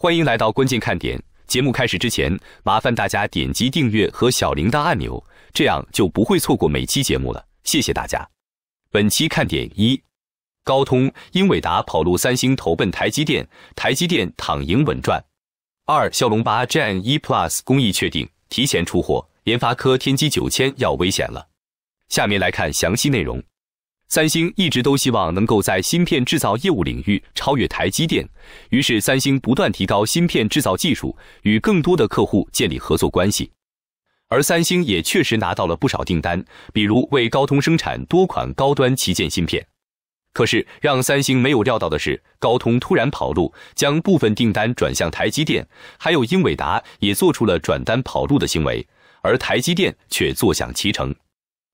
欢迎来到关键看点。节目开始之前，麻烦大家点击订阅和小铃铛按钮，这样就不会错过每期节目了。谢谢大家。本期看点一：高通、英伟达跑路，三星投奔台积电，台积电躺赢稳赚。二：骁龙八 Gen 1 Plus 工艺确定，提前出货，联发科天玑九千要危险了。下面来看详细内容。三星一直都希望能够在芯片制造业务领域超越台积电，于是三星不断提高芯片制造技术，与更多的客户建立合作关系。而三星也确实拿到了不少订单，比如为高通生产多款高端旗舰芯片。可是让三星没有料到的是，高通突然跑路，将部分订单转向台积电，还有英伟达也做出了转单跑路的行为，而台积电却坐享其成。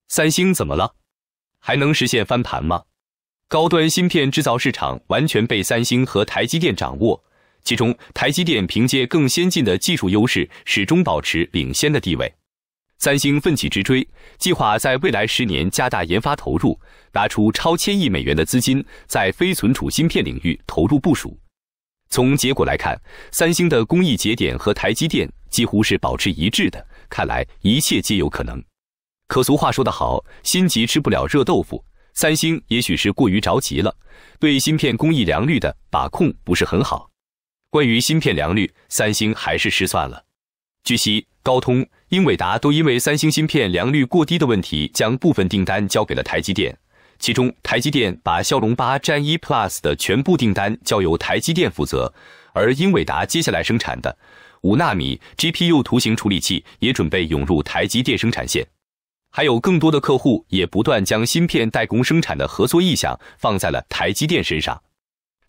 三星怎么了？还能实现翻盘吗？高端芯片制造市场完全被三星和台积电掌握，其中台积电凭借更先进的技术优势，始终保持领先的地位。三星奋起直追，计划在未来十年加大研发投入，拿出超千亿美元的资金，在非存储芯片领域投入部署。从结果来看，三星的工艺节点和台积电几乎是保持一致的，看来一切皆有可能。可俗话说得好，心急吃不了热豆腐。三星也许是过于着急了，对芯片工艺良率的把控不是很好。关于芯片良率，三星还是失算了。据悉，高通、英伟达都因为三星芯片良率过低的问题，将部分订单交给了台积电。其中，台积电把骁龙八 Gen 1 Plus 的全部订单交由台积电负责，而英伟达接下来生产的五纳米 GPU 图形处理器也准备涌入台积电生产线。还有更多的客户也不断将芯片代工生产的合作意向放在了台积电身上。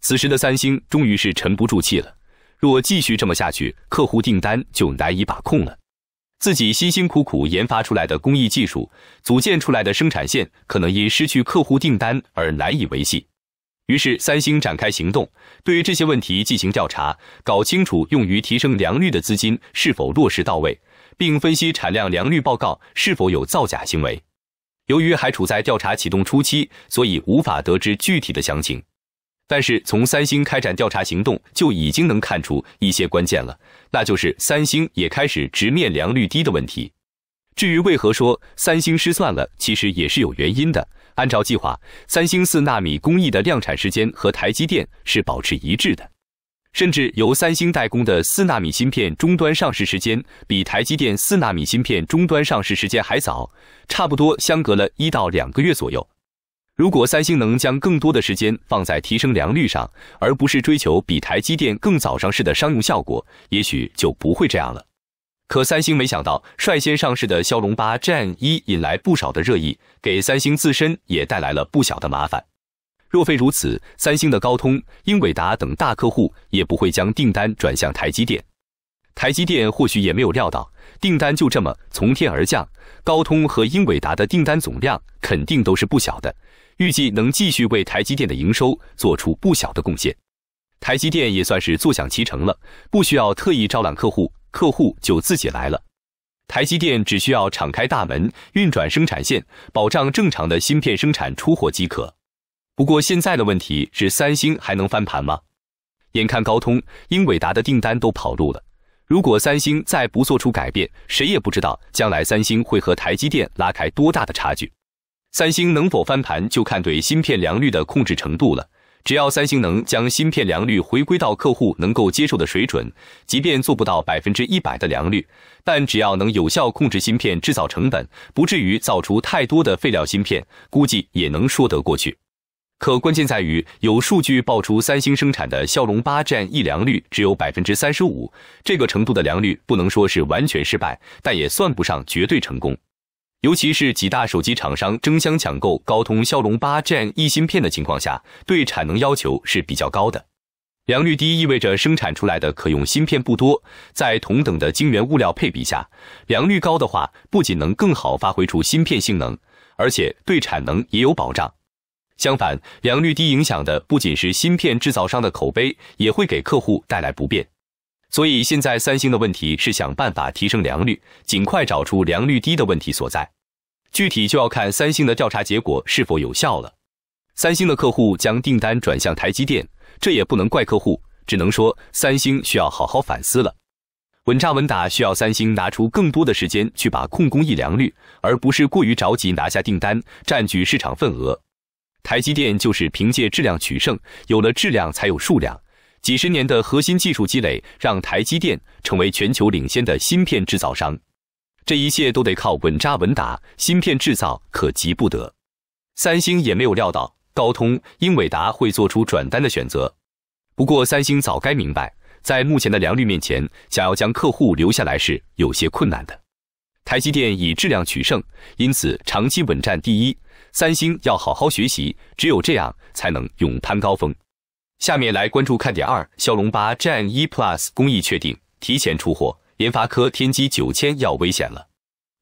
此时的三星终于是沉不住气了，若继续这么下去，客户订单就难以把控了。自己辛辛苦苦研发出来的工艺技术，组建出来的生产线，可能因失去客户订单而难以维系。于是三星展开行动，对这些问题进行调查，搞清楚用于提升良率的资金是否落实到位。并分析产量良率报告是否有造假行为。由于还处在调查启动初期，所以无法得知具体的详情。但是从三星开展调查行动就已经能看出一些关键了，那就是三星也开始直面良率低的问题。至于为何说三星失算了，其实也是有原因的。按照计划，三星四纳米工艺的量产时间和台积电是保持一致的。甚至由三星代工的四纳米芯片终端上市时间，比台积电四纳米芯片终端上市时间还早，差不多相隔了一到两个月左右。如果三星能将更多的时间放在提升良率上，而不是追求比台积电更早上市的商用效果，也许就不会这样了。可三星没想到，率先上市的骁龙八 Gen 一引来不少的热议，给三星自身也带来了不小的麻烦。若非如此，三星的高通、英伟达等大客户也不会将订单转向台积电。台积电或许也没有料到订单就这么从天而降。高通和英伟达的订单总量肯定都是不小的，预计能继续为台积电的营收做出不小的贡献。台积电也算是坐享其成了，不需要特意招揽客户，客户就自己来了。台积电只需要敞开大门，运转生产线，保障正常的芯片生产出货即可。不过现在的问题是，三星还能翻盘吗？眼看高通、英伟达的订单都跑路了，如果三星再不做出改变，谁也不知道将来三星会和台积电拉开多大的差距。三星能否翻盘，就看对芯片良率的控制程度了。只要三星能将芯片良率回归到客户能够接受的水准，即便做不到百分之一百的良率，但只要能有效控制芯片制造成本，不至于造出太多的废料芯片，估计也能说得过去。可关键在于，有数据爆出，三星生产的骁龙八 Gen 一良率只有百分之三十五。这个程度的良率不能说是完全失败，但也算不上绝对成功。尤其是几大手机厂商争相抢购高通骁龙八 Gen 一芯片的情况下，对产能要求是比较高的。良率低意味着生产出来的可用芯片不多，在同等的晶圆物料配比下，良率高的话，不仅能更好发挥出芯片性能，而且对产能也有保障。相反，良率低影响的不仅是芯片制造商的口碑，也会给客户带来不便。所以现在三星的问题是想办法提升良率，尽快找出良率低的问题所在。具体就要看三星的调查结果是否有效了。三星的客户将订单转向台积电，这也不能怪客户，只能说三星需要好好反思了。稳扎稳打需要三星拿出更多的时间去把控工艺良率，而不是过于着急拿下订单，占据市场份额。台积电就是凭借质量取胜，有了质量才有数量。几十年的核心技术积累，让台积电成为全球领先的芯片制造商。这一切都得靠稳扎稳打，芯片制造可急不得。三星也没有料到高通、英伟达会做出转单的选择。不过，三星早该明白，在目前的良率面前，想要将客户留下来是有些困难的。台积电以质量取胜，因此长期稳占第一。三星要好好学习，只有这样才能勇攀高峰。下面来关注看点二：骁龙八 Gen 1 Plus 工艺确定提前出货，联发科天玑九千要危险了。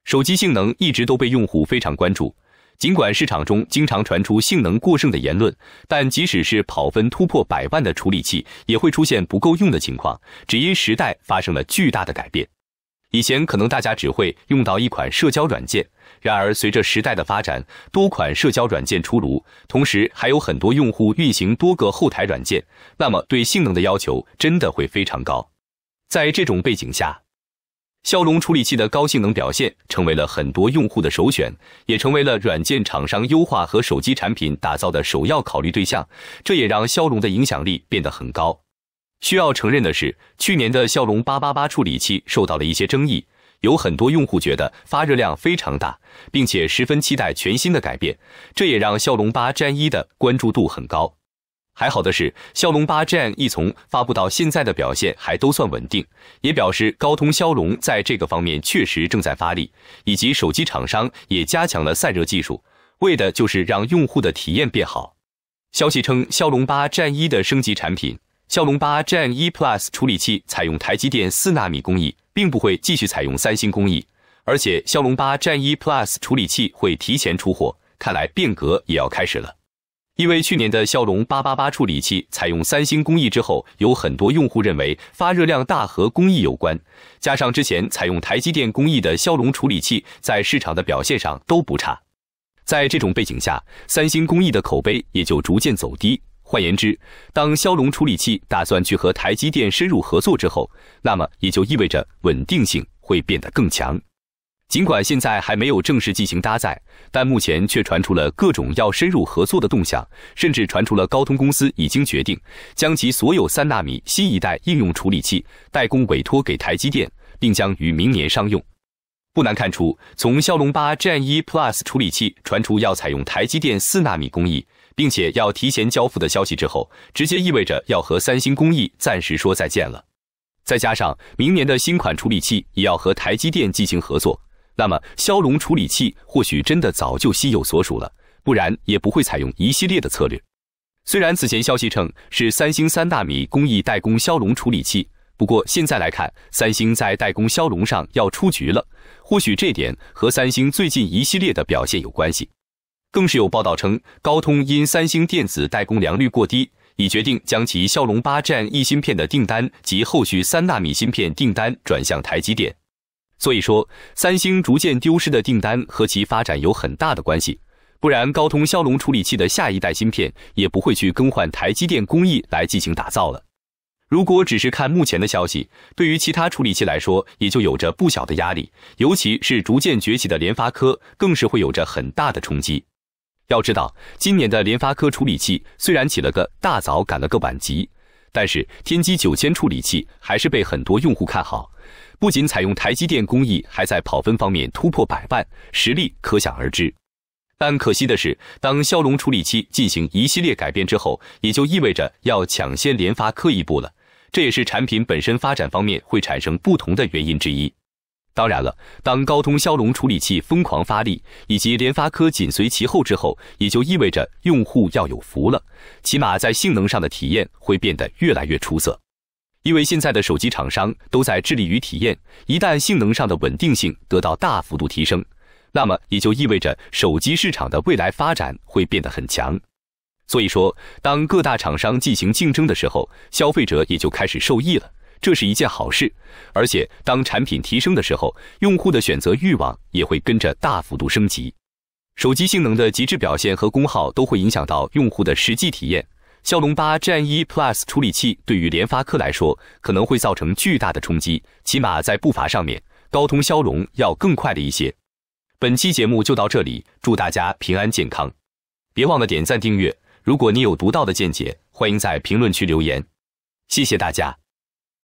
手机性能一直都被用户非常关注，尽管市场中经常传出性能过剩的言论，但即使是跑分突破百万的处理器，也会出现不够用的情况，只因时代发生了巨大的改变。以前可能大家只会用到一款社交软件，然而随着时代的发展，多款社交软件出炉，同时还有很多用户运行多个后台软件，那么对性能的要求真的会非常高。在这种背景下，骁龙处理器的高性能表现成为了很多用户的首选，也成为了软件厂商优化和手机产品打造的首要考虑对象。这也让骁龙的影响力变得很高。需要承认的是，去年的骁龙八八八处理器受到了一些争议，有很多用户觉得发热量非常大，并且十分期待全新的改变。这也让骁龙八 Gen 一的关注度很高。还好的是，骁龙八 Gen 一从发布到现在的表现还都算稳定，也表示高通骁龙在这个方面确实正在发力，以及手机厂商也加强了散热技术，为的就是让用户的体验变好。消息称，骁龙八 Gen 一的升级产品。骁龙八 Gen 一 Plus 处理器采用台积电四纳米工艺，并不会继续采用三星工艺，而且骁龙八 Gen 一 Plus 处理器会提前出货，看来变革也要开始了。因为去年的骁龙八八八处理器采用三星工艺之后，有很多用户认为发热量大和工艺有关，加上之前采用台积电工艺的骁龙处理器在市场的表现上都不差，在这种背景下，三星工艺的口碑也就逐渐走低。换言之，当骁龙处理器打算去和台积电深入合作之后，那么也就意味着稳定性会变得更强。尽管现在还没有正式进行搭载，但目前却传出了各种要深入合作的动向，甚至传出了高通公司已经决定将其所有三纳米新一代应用处理器代工委托给台积电，并将于明年商用。不难看出，从骁龙八 Gen 一 Plus 处理器传出要采用台积电四纳米工艺。并且要提前交付的消息之后，直接意味着要和三星工艺暂时说再见了。再加上明年的新款处理器也要和台积电进行合作，那么骁龙处理器或许真的早就心有所属了，不然也不会采用一系列的策略。虽然此前消息称是三星三纳米工艺代工骁龙处理器，不过现在来看，三星在代工骁龙上要出局了，或许这点和三星最近一系列的表现有关系。更是有报道称，高通因三星电子代工良率过低，已决定将其骁龙八 Gen 一芯片的订单及后续三纳米芯片订单转向台积电。所以说，三星逐渐丢失的订单和其发展有很大的关系，不然高通骁龙处理器的下一代芯片也不会去更换台积电工艺来进行打造了。如果只是看目前的消息，对于其他处理器来说，也就有着不小的压力，尤其是逐渐崛起的联发科，更是会有着很大的冲击。要知道，今年的联发科处理器虽然起了个大早，赶了个晚集，但是天玑九千处理器还是被很多用户看好。不仅采用台积电工艺，还在跑分方面突破百万，实力可想而知。但可惜的是，当骁龙处理器进行一系列改变之后，也就意味着要抢先联发科一步了。这也是产品本身发展方面会产生不同的原因之一。当然了，当高通骁龙处理器疯狂发力，以及联发科紧随其后之后，也就意味着用户要有福了，起码在性能上的体验会变得越来越出色。因为现在的手机厂商都在致力于体验，一旦性能上的稳定性得到大幅度提升，那么也就意味着手机市场的未来发展会变得很强。所以说，当各大厂商进行竞争的时候，消费者也就开始受益了。这是一件好事，而且当产品提升的时候，用户的选择欲望也会跟着大幅度升级。手机性能的极致表现和功耗都会影响到用户的实际体验。骁龙八 Gen 1 Plus 处理器对于联发科来说可能会造成巨大的冲击，起码在步伐上面，高通骁龙要更快了一些。本期节目就到这里，祝大家平安健康，别忘了点赞订阅。如果你有独到的见解，欢迎在评论区留言。谢谢大家。